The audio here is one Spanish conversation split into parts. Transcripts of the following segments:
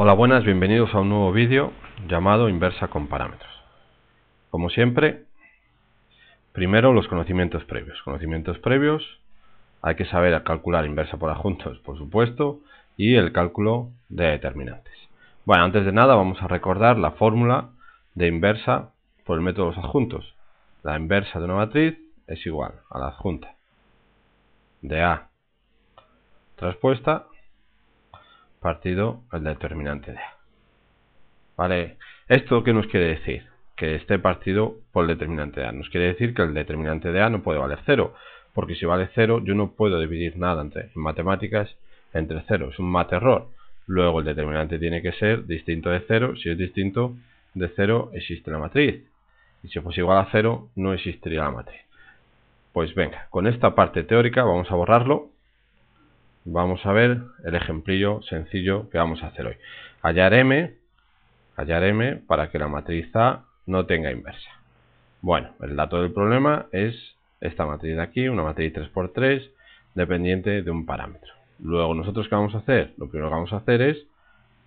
Hola buenas, bienvenidos a un nuevo vídeo llamado inversa con parámetros. Como siempre, primero los conocimientos previos. Conocimientos previos, hay que saber calcular inversa por adjuntos, por supuesto, y el cálculo de determinantes. Bueno, antes de nada vamos a recordar la fórmula de inversa por el método de los adjuntos. La inversa de una matriz es igual a la adjunta de A transpuesta partido el determinante de A. ¿Vale? ¿Esto qué nos quiere decir? Que este partido por el determinante de A. Nos quiere decir que el determinante de A no puede valer 0. Porque si vale 0, yo no puedo dividir nada entre, en matemáticas entre 0. Es un mate error. Luego el determinante tiene que ser distinto de 0. Si es distinto de 0, existe la matriz. Y si fuese igual a 0, no existiría la matriz. Pues venga, con esta parte teórica vamos a borrarlo vamos a ver el ejemplillo sencillo que vamos a hacer hoy. Hallar M, hallar M para que la matriz A no tenga inversa. Bueno, el dato del problema es esta matriz de aquí, una matriz 3x3, dependiente de un parámetro. Luego, ¿nosotros qué vamos a hacer? Lo primero que vamos a hacer es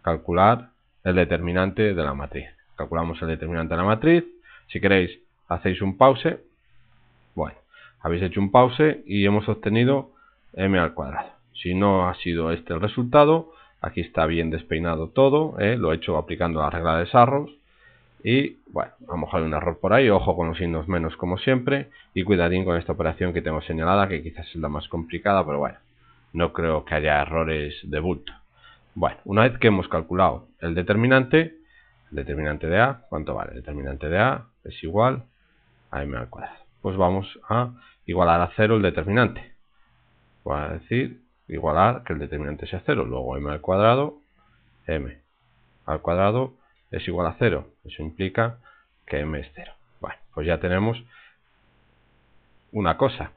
calcular el determinante de la matriz. Calculamos el determinante de la matriz. Si queréis, hacéis un pause. Bueno, habéis hecho un pause y hemos obtenido m al cuadrado. Si no ha sido este el resultado, aquí está bien despeinado todo, ¿eh? lo he hecho aplicando la regla de Sarros. Y bueno, a lo un error por ahí, ojo con los signos menos como siempre. Y cuidadín con esta operación que tengo señalada, que quizás es la más complicada, pero bueno, no creo que haya errores de bulto. Bueno, una vez que hemos calculado el determinante, el determinante de A, ¿cuánto vale? El determinante de A es igual a m al cuadrado. Pues vamos a igualar a cero el determinante. Voy a decir igualar que el determinante sea 0. Luego m al cuadrado, m al cuadrado es igual a 0. Eso implica que m es 0. Bueno, pues ya tenemos una cosa,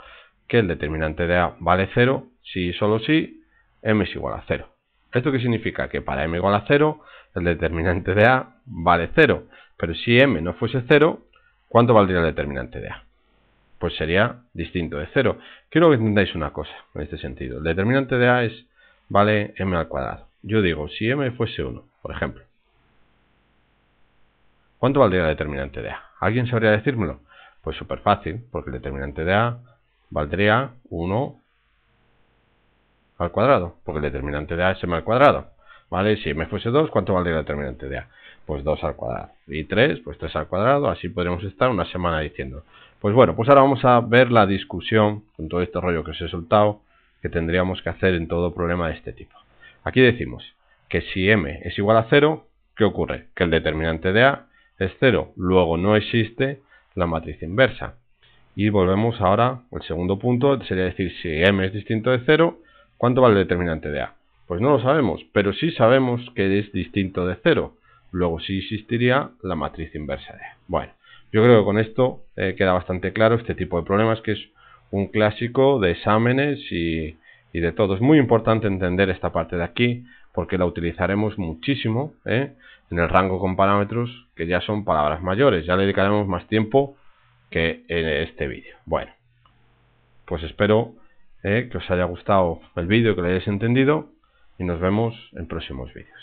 que el determinante de A vale 0 si y solo si m es igual a 0. ¿Esto qué significa? Que para m igual a 0, el determinante de A vale 0. Pero si m no fuese 0, ¿cuánto valdría el determinante de A? pues sería distinto, de 0. Quiero que entendáis una cosa en este sentido. El determinante de A es vale m al cuadrado. Yo digo, si m fuese 1, por ejemplo, ¿cuánto valdría el determinante de A? ¿Alguien sabría decírmelo? Pues súper fácil, porque el determinante de A valdría 1 al cuadrado, porque el determinante de A es m al cuadrado. ¿Vale? Si m fuese 2, ¿cuánto valdría el determinante de A? Pues 2 al cuadrado. Y 3, pues 3 al cuadrado. Así podríamos estar una semana diciendo. Pues bueno, pues ahora vamos a ver la discusión con todo este rollo que os he soltado que tendríamos que hacer en todo problema de este tipo. Aquí decimos que si m es igual a 0, ¿qué ocurre? Que el determinante de A es 0. Luego no existe la matriz inversa. Y volvemos ahora al segundo punto, sería decir, si m es distinto de 0, ¿cuánto vale el determinante de A? Pues no lo sabemos, pero sí sabemos que es distinto de cero. Luego sí existiría la matriz inversa de. Bueno, yo creo que con esto eh, queda bastante claro este tipo de problemas que es un clásico de exámenes y, de todo. Es muy importante entender esta parte de aquí porque la utilizaremos muchísimo ¿eh? en el rango con parámetros que ya son palabras mayores. Ya le dedicaremos más tiempo que en este vídeo. Bueno, pues espero ¿eh? que os haya gustado el vídeo, que lo hayáis entendido y nos vemos en próximos vídeos.